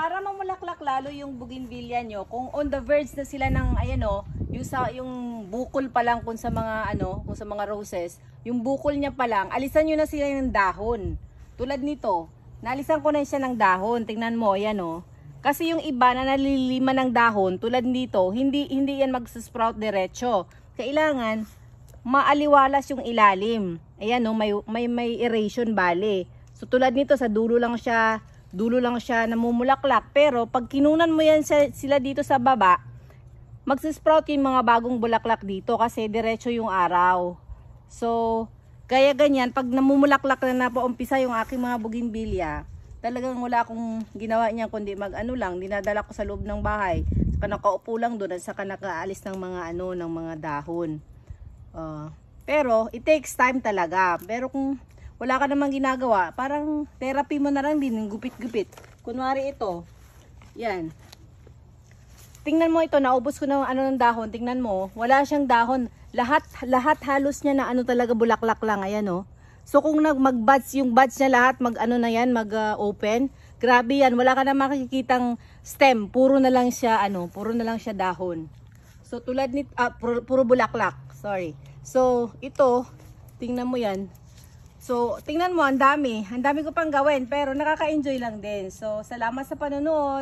para mamulaklak lalo yung bougainvillea nyo, kung on the verge na sila ng, ayan o, yung, sa, yung bukol pa lang kung sa mga, ano, kung sa mga roses, yung bukol niya pa lang, alisan nyo na sila ng dahon. Tulad nito, nalisan ko na siya ng dahon. Tingnan mo, ayan o. Kasi yung iba na nalilima ng dahon, tulad nito, hindi, hindi yan mag-sprout diretso. Kailangan, maaliwalas yung ilalim. Ayan o, may, may, may aeration bale. So tulad nito, sa dulo lang siya dulo lang siya namumulaklak. Pero pag kinunan mo yan sila dito sa baba, magsisprout yung mga bagong bulaklak dito kasi diretso yung araw. So, kaya ganyan, pag namumulaklak na na po yung aking mga bugimbilya, talagang wala akong ginawa niya kundi mag ano lang, dinadala ko sa loob ng bahay. Saka nakaupo lang doon at saka nakaalis ng mga ano, ng mga dahon. Uh, pero, it takes time talaga. Pero kung wala ka namang ginagawa, parang therapy mo na lang din, gupit-gupit. Kunwari ito, yan. Tingnan mo ito, naubos ko ng ano ng dahon, tingnan mo, wala siyang dahon. Lahat, lahat halos niya na ano talaga bulaklak lang, ayan o. Oh. So kung mag-buds, yung buds niya lahat, mag ano na yan, mag-open, ah, uh, grabe yan, wala ka na makikitang stem, puro na lang siya, ano, puro na lang siya dahon. So tulad nito, ah, puro, puro bulaklak, sorry. So ito, tingnan mo yan, So, tingnan mo, ang dami. Ang dami ko pang gawin, pero nakaka-enjoy lang din. So, salamat sa panonood.